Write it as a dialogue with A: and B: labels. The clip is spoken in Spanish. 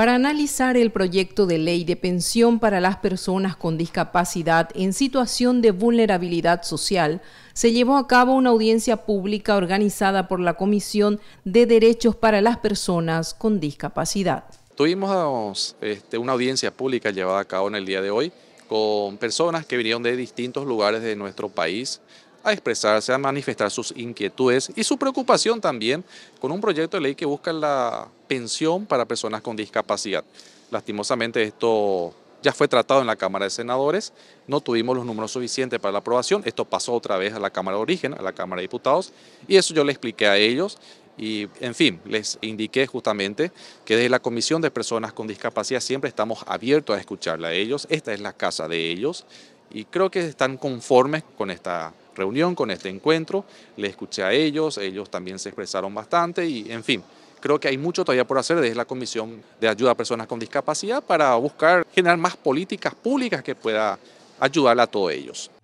A: para analizar el proyecto de ley de pensión para las personas con discapacidad en situación de vulnerabilidad social, se llevó a cabo una audiencia pública organizada por la Comisión de Derechos para las Personas con Discapacidad.
B: Tuvimos este, una audiencia pública llevada a cabo en el día de hoy con personas que vinieron de distintos lugares de nuestro país, a expresarse, a manifestar sus inquietudes y su preocupación también con un proyecto de ley que busca la pensión para personas con discapacidad. Lastimosamente esto ya fue tratado en la Cámara de Senadores, no tuvimos los números suficientes para la aprobación, esto pasó otra vez a la Cámara de Origen, a la Cámara de Diputados, y eso yo le expliqué a ellos y, en fin, les indiqué justamente que desde la Comisión de Personas con Discapacidad siempre estamos abiertos a escucharla a ellos, esta es la casa de ellos, y creo que están conformes con esta reunión, con este encuentro. Le escuché a ellos, ellos también se expresaron bastante y, en fin, creo que hay mucho todavía por hacer desde la Comisión de Ayuda a Personas con Discapacidad para buscar generar más políticas públicas que pueda ayudar a todos ellos.